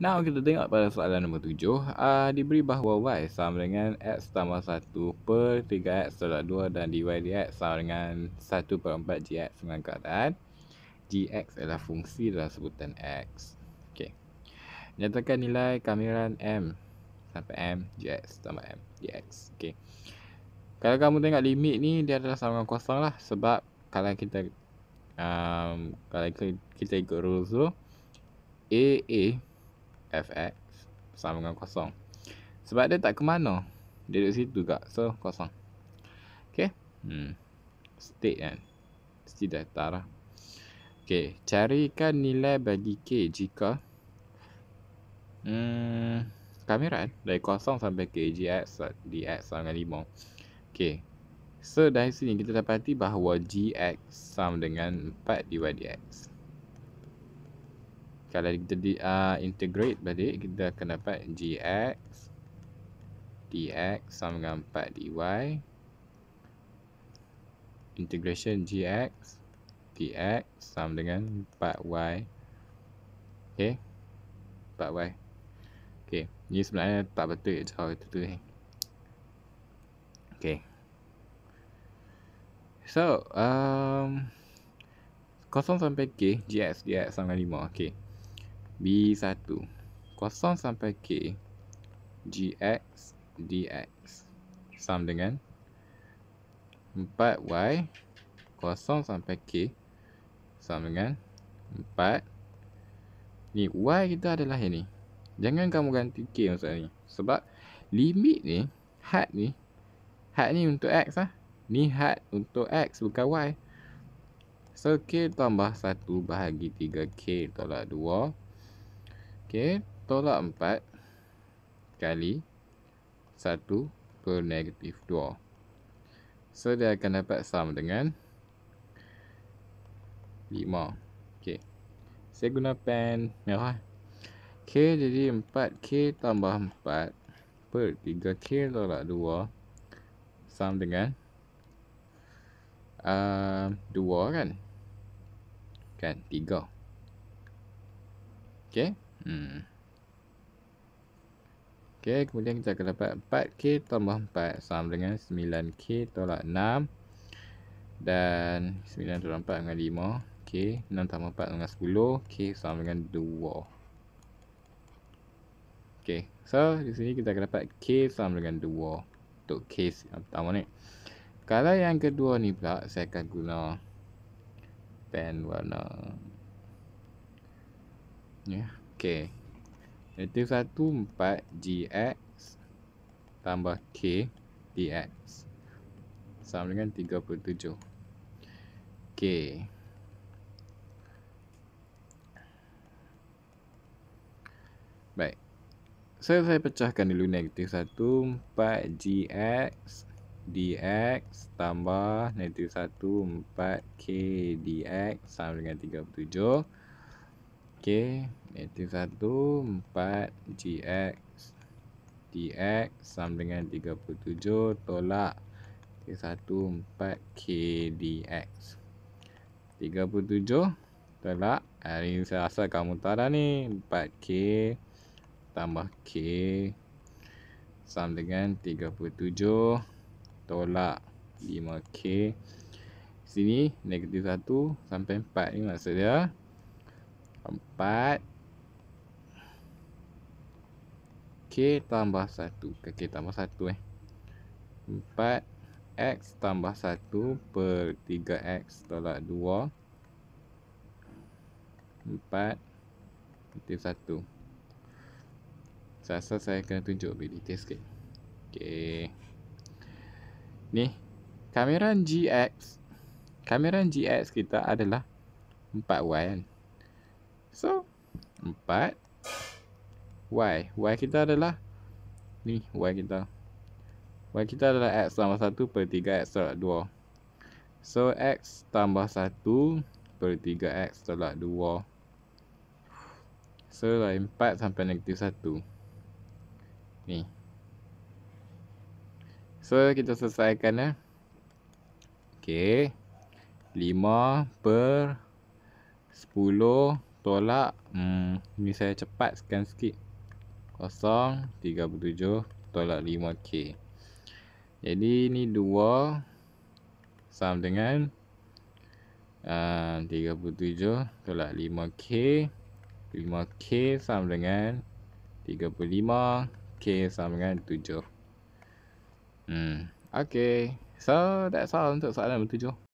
Nah kita tengok pada soalan nombor tujuh uh, Diberi bahawa y sama dengan x tambah 1 per 3x tolak 2 Dan dy dx sama dengan 1 per 4 gx dengan keadaan gx adalah fungsi dalam sebutan x okay. Nyatakan nilai kamiran m sampai m gx tambah m gx okay. Kalau kamu tengok limit ni dia adalah sama dengan kosong lah Sebab kalau kita um, kalau kita ikut rules tu AA fx sama dengan kosong. Sebab dia tak ke mana. Dia duduk situ juga. So, kosong. Okay. Hmm. State kan. Mesti data lah. Okay. Carikan nilai bagi k jika. Hmm. Kamera kan. Dari kosong sampai k. Gx x sama dengan lima. Okay. So, dari sini kita dapati bahawa gx sama dengan 4 dy dx. Kalau kita di, uh, integrate balik Kita akan dapat gx dx sama dengan 4 dy Integration gx dx sama dengan 4y Okay 4y Okay Ini sebenarnya tak betul je itu kita tulis Okay So um, Kosong sampai k gx dx sama dengan 5 Okay B1 kosong sampai K GX DX sama dengan 4Y kosong sampai K sama dengan 4 ni Y kita adalah ini jangan kamu ganti K maksud ni sebab limit ni had ni had ni untuk X lah ni had untuk X bukan Y so K tambah 1 bahagi 3K tolak 2 Okey, tolak 4 kali 1 per negatif 2. So, dia akan dapat sum dengan 5. Okey, saya guna pen merah. K jadi 4K tambah 4 per 3K tolak 2 sum dengan uh, ah, 2 kan? Kan, tiga. Okey. Hmm. kemudian kita akan dapat 4K tambah 4 sama dengan 9K tolak 6 dan 9 tolak 4 dengan 5. Okey, 6 tambah 4 dengan 10. Okey, sama dengan 2. Okey, so di sini kita akan dapat K sama dengan 2 untuk case yang pertama ni. Kalau yang kedua ni pula, saya akan guna pen warna. Ya. Yeah. Okay. Negatif 1, 4 GX tambah K DX. Sama dengan 37. Okay. Baik. So, saya pecahkan dulu negatif 1, 4 GX DX tambah negatif 1, 4 K DX sama dengan 37. Okey, iaitu 1, 4, GX, DX sama dengan 37, tolak 1, 4, KDX. 37, tolak, hari ini saya rasa kamu tahu dah ni, 4K tambah K sama dengan 37, tolak 5K. Sini, negatif 1 sampai 4 ni maksud Empat. K tambah satu. K tambah satu eh. Empat. X tambah satu per tiga X tolak dua. Empat. Negatif satu. Saya saya kena tunjuk lebih detail sikit. Okay. Ni. Kamera GX. Kamera GX kita adalah 4Y kan. So, 4 Y Y kita adalah Ni, Y kita Y kita adalah X tambah 1 per 3 X tolak 2 So, X tambah 1 per 3 X tolak 2 So, lah 4 sampai negatif 1 Ni So, kita selesaikan eh Okay 5 per 10 per tolak hmm, ni saya cepat scan sikit 0.37 tolak 5k jadi ni 2 sama dengan ah, uh, 37 tolak 5k 5k sama dengan 35k sama dengan 7 hmm, ok so that's all untuk soalan 7